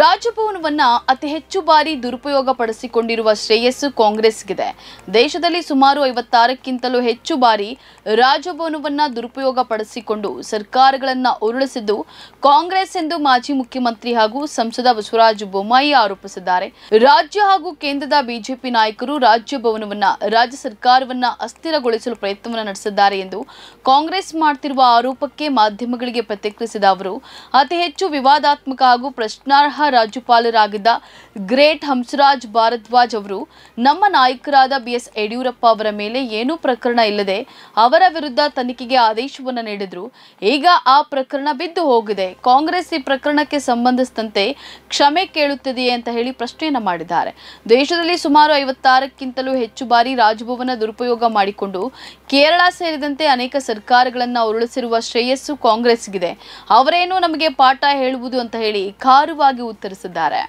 ರಾಜಭವನವನ್ನ ಅತಿ ಹೆಚ್ಚು ಬಾರಿ ದುರುಪಯೋಗ ಪಡಿಸಿಕೊಂಡಿರುವ ಶ್ರೇಯಸ್ಸು ಕಾಂಗ್ರೆಸ್ಗಿದೆ ದೇಶದಲ್ಲಿ ಸುಮಾರು ಐವತ್ತಾರಕ್ಕಿಂತಲೂ ಹೆಚ್ಚು ಬಾರಿ ರಾಜಭವನವನ್ನ ದುರುಪಯೋಗ ಪಡಿಸಿಕೊಂಡು ಸರ್ಕಾರಗಳನ್ನ ಉರುಳಿಸಿದ್ದು ಕಾಂಗ್ರೆಸ್ ಎಂದು ಮಾಜಿ ಮುಖ್ಯಮಂತ್ರಿ ಹಾಗೂ ಸಂಸದ ಬಸವರಾಜ ಬೊಮ್ಮಾಯಿ ಆರೋಪಿಸಿದ್ದಾರೆ ರಾಜ್ಯ ಹಾಗೂ ಕೇಂದ್ರದ ಬಿಜೆಪಿ ನಾಯಕರು ರಾಜ್ಯಭವನವನ್ನ ರಾಜ್ಯ ಸರ್ಕಾರವನ್ನ ಅಸ್ಥಿರಗೊಳಿಸಲು ಪ್ರಯತ್ನವನ್ನು ನಡೆಸಿದ್ದಾರೆ ಎಂದು ಕಾಂಗ್ರೆಸ್ ಮಾಡ್ತಿರುವ ಆರೋಪಕ್ಕೆ ಮಾಧ್ಯಮಗಳಿಗೆ ಪ್ರತಿಕ್ರಿಯಿಸಿದ ಅವರು ಅತಿ ಹೆಚ್ಚು ವಿವಾದಾತ್ಮಕ ಹಾಗೂ ಪ್ರಶ್ನಾರ್ಹ ರಾಜ್ಯಪಾಲರಾಗಿದ್ದ ಗ್ರೇಟ್ ಹಂಸರಾಜ್ ಭಾರದ್ವಾಜ್ ಅವರು ನಮ್ಮ ನಾಯಕರಾದ ಬಿಎಸ್ ಯಡಿಯೂರಪ್ಪ ಅವರ ಮೇಲೆ ಏನೂ ಪ್ರಕರಣ ಇಲ್ಲದೆ ಅವರ ವಿರುದ್ಧ ತನಿಖೆಗೆ ಆದೇಶವನ್ನು ನೀಡಿದ್ರು ಈಗ ಆ ಪ್ರಕರಣ ಬಿದ್ದು ಹೋಗಿದೆ ಕಾಂಗ್ರೆಸ್ ಈ ಪ್ರಕರಣಕ್ಕೆ ಸಂಬಂಧಿಸಿದಂತೆ ಕ್ಷಮೆ ಕೇಳುತ್ತಿದೆಯೇ ಅಂತ ಹೇಳಿ ಪ್ರಶ್ನೆಯನ್ನು ಮಾಡಿದ್ದಾರೆ ದೇಶದಲ್ಲಿ ಸುಮಾರು ಐವತ್ತಾರಕ್ಕಿಂತಲೂ ಹೆಚ್ಚು ಬಾರಿ ರಾಜಭವನ ದುರುಪಯೋಗ ಮಾಡಿಕೊಂಡು ಕೇರಳ ಸೇರಿದಂತೆ ಅನೇಕ ಸರ್ಕಾರಗಳನ್ನು ಉರುಳಿಸಿರುವ ಶ್ರೇಯಸ್ಸು ಕಾಂಗ್ರೆಸ್ಗಿದೆ ಅವರೇನು ನಮಗೆ ಪಾಠ ಹೇಳುವುದು ಅಂತ ಹೇಳಿ ಖಾರುವಾಗಿ ತಿಳಿಸಿದ್ದಾರೆ